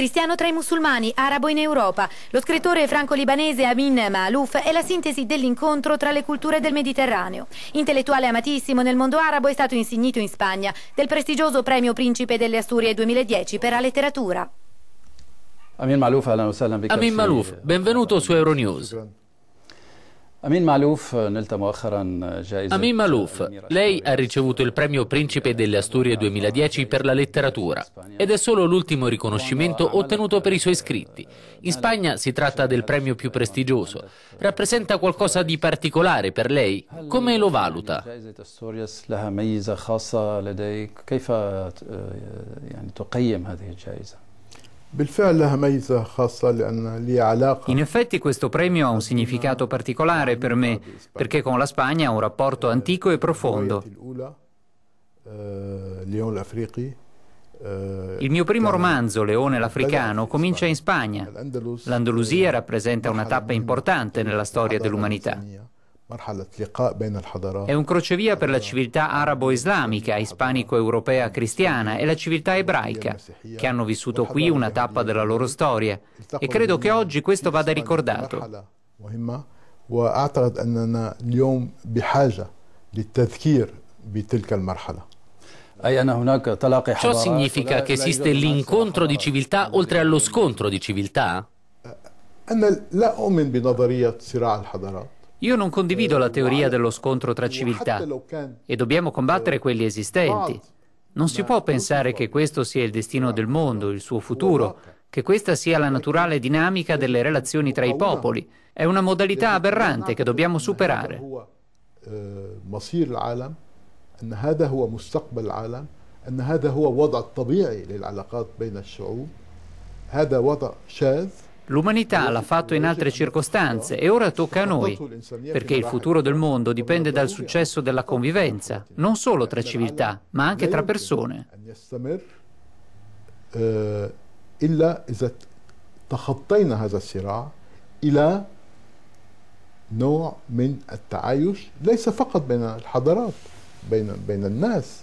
Cristiano tra i musulmani, arabo in Europa. Lo scrittore franco-libanese Amin Maalouf è la sintesi dell'incontro tra le culture del Mediterraneo. Intellettuale amatissimo nel mondo arabo è stato insignito in Spagna del prestigioso premio Principe delle Asturie 2010 per la letteratura. Amin Maalouf, eh, benvenuto su Euronews. Amin Malouf, eh, lei ha ricevuto il premio Principe delle Asturie 2010 per la letteratura ed è solo l'ultimo riconoscimento ottenuto per i suoi scritti. In Spagna si tratta del premio più prestigioso. Rappresenta qualcosa di particolare per lei? Come lo valuta? Come lo valuta? In effetti questo premio ha un significato particolare per me, perché con la Spagna ho un rapporto eh, antico e profondo. Eh, eh, il mio primo romanzo, Leone l'Africano, comincia in Spagna. L'Andalusia rappresenta una tappa importante nella storia dell'umanità. È un crocevia per la civiltà arabo-islamica, ispanico-europea cristiana e la civiltà ebraica, che hanno vissuto qui una tappa della loro storia e credo che oggi questo vada ricordato. Ciò significa che esiste l'incontro di civiltà oltre allo scontro di civiltà? Eh, io non condivido la teoria dello scontro tra civiltà e dobbiamo combattere quelli esistenti. Non si può pensare che questo sia il destino del mondo, il suo futuro, che questa sia la naturale dinamica delle relazioni tra i popoli. È una modalità aberrante che dobbiamo superare. أن هذا هو مستقبل العالم أن هذا هو وضع الطبيعي للعلاقات بين الشعوب هذا وضع شاذ L'umanità l'ha fatto in altre circostanze e ora tocca a noi, perché il futuro del mondo dipende dal successo della convivenza, non solo tra civiltà, ma anche tra persone. إلا إذا تخطينا هذا الصراع إلى نوع من التعايش ليس فقط بين الحضارات بين بين الناس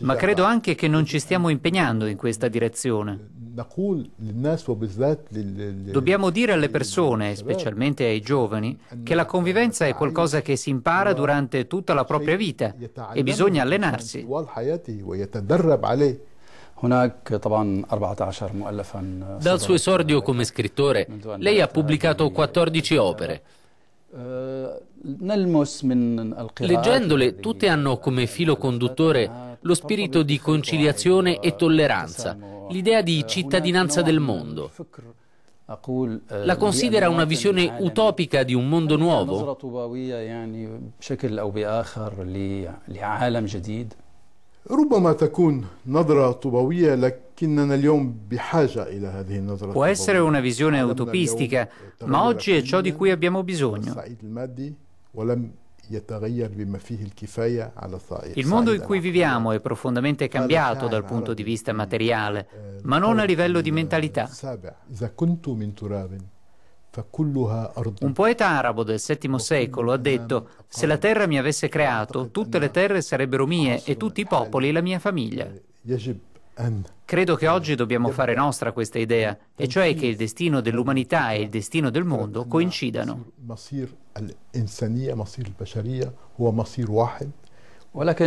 Ma credo anche che non ci stiamo impegnando in questa direzione. Dobbiamo dire alle persone, specialmente ai giovani, che la convivenza è qualcosa che si impara durante tutta la propria vita e bisogna allenarsi. Dal suo esordio come scrittore, lei ha pubblicato 14 opere. Eh, Leggendole, tutte hanno come filo conduttore lo spirito di conciliazione e tolleranza, l'idea di cittadinanza del mondo. La considera una visione utopica di un mondo nuovo? Può essere una visione utopistica, ma oggi è ciò di cui abbiamo bisogno. Il mondo in cui viviamo è profondamente cambiato dal punto di vista materiale, ma non a livello di mentalità. Un poeta arabo del VII secolo ha detto, se la terra mi avesse creato, tutte le terre sarebbero mie e tutti i popoli la mia famiglia. Credo che oggi dobbiamo fare nostra questa idea, e cioè che il destino dell'umanità e il destino del mondo coincidano. Eh,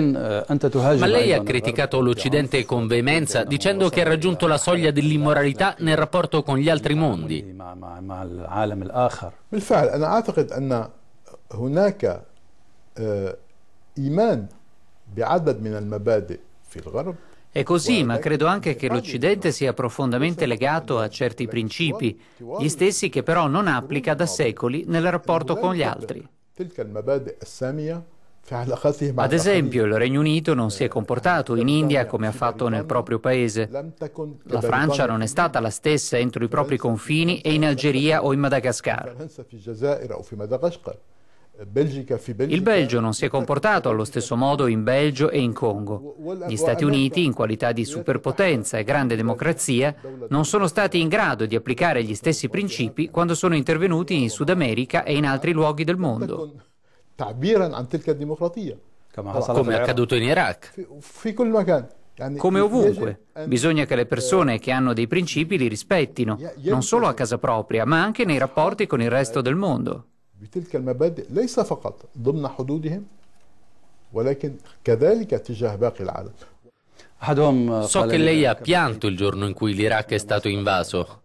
Ma lei ha criticato l'Occidente con veemenza dicendo che ha raggiunto la soglia dell'immoralità nel rapporto con gli altri mondi. بالفعل أنا أعتقد أن هناك إيمان بعدد من المبادئ في الغرب è così, ma credo anche che l'Occidente sia profondamente legato a certi principi, gli stessi che però non applica da secoli nel rapporto con gli altri. Cioè Ad esempio, il Regno Unito non si è eh, comportato eh, in eh, India come ha fatto nel proprio paese. La Francia non è stata la stessa entro i propri confini e in Algeria o in Madagascar. Il Belgio non si è comportato allo stesso modo in Belgio e in Congo. Gli Stati Uniti, in qualità di superpotenza e grande democrazia, non sono stati in grado di applicare gli stessi principi quando sono intervenuti in Sud America e in altri luoghi del mondo. Come è accaduto in Iraq. Come ovunque, bisogna che le persone che hanno dei principi li rispettino, non solo a casa propria, ma anche nei rapporti con il resto del mondo. بتلك المبادئ ليس فقط ضمن حدودهم ولكن كذلك تجاه باقي العالم So che lei ha pianto il giorno in cui l'Iraq è stato invaso.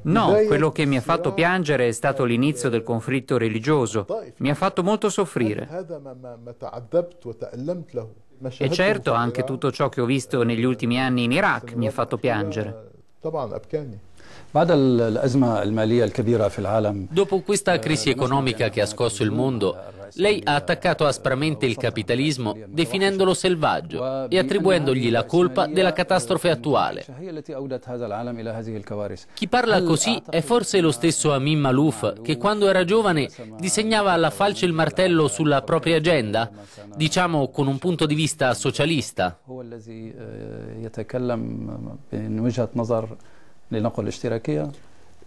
No, quello che mi ha fatto piangere è stato l'inizio del conflitto religioso. Mi ha fatto molto soffrire. E certo anche tutto ciò che ho visto negli ultimi anni in Iraq mi ha fatto piangere. Dopo questa crisi economica che ha scosso il mondo, lei ha attaccato aspramente il capitalismo definendolo selvaggio e attribuendogli la colpa della catastrofe attuale. Chi parla così è forse lo stesso Amin Malouf che quando era giovane disegnava alla falce il martello sulla propria agenda, diciamo con un punto di vista socialista. لنقل الاشتراكية؟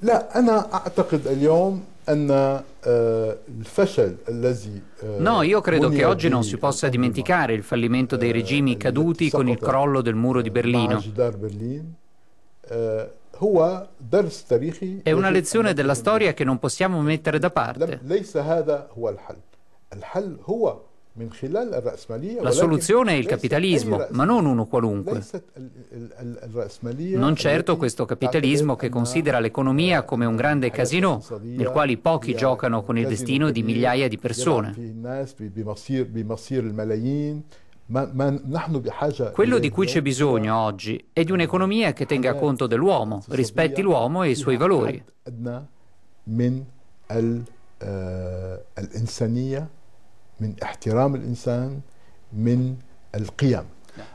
لا أنا أعتقد اليوم أن الفشل الذي No, io credo che oggi non si possa dimenticare il fallimento dei regimi caduti con il crollo del muro di Berlino. È una lezione della storia che non possiamo mettere da parte. La soluzione è il capitalismo, ma non uno qualunque. Non certo questo capitalismo che considera l'economia come un grande casino nel quale pochi giocano con il destino di migliaia di persone. Quello di cui c'è bisogno oggi è di un'economia che tenga conto dell'uomo, rispetti l'uomo e i suoi valori. الإنسانية من احترام الإنسان من القيم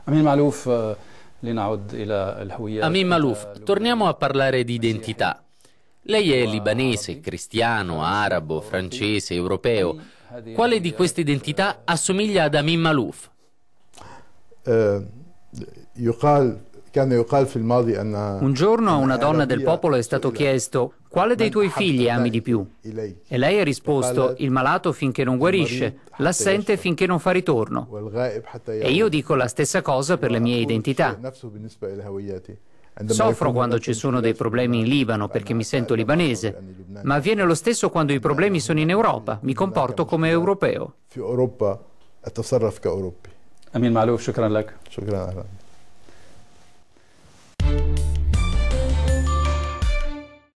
أمين معلوف لنعود إلى الهوية أمين معلوف torniamo a parlare di identità Lei è libanese, cristiano, arabo, francese, europeo. Quale di queste identità assomiglia ad Amin Malouf? يقال un giorno a una donna del popolo è stato chiesto quale dei tuoi figli ami di più? E lei ha risposto il malato finché non guarisce, l'assente finché non fa ritorno. E io dico la stessa cosa per le mie identità. Soffro quando ci sono dei problemi in Libano perché mi sento libanese, ma avviene lo stesso quando i problemi sono in Europa, mi comporto come europeo. Amin Malouf, shukran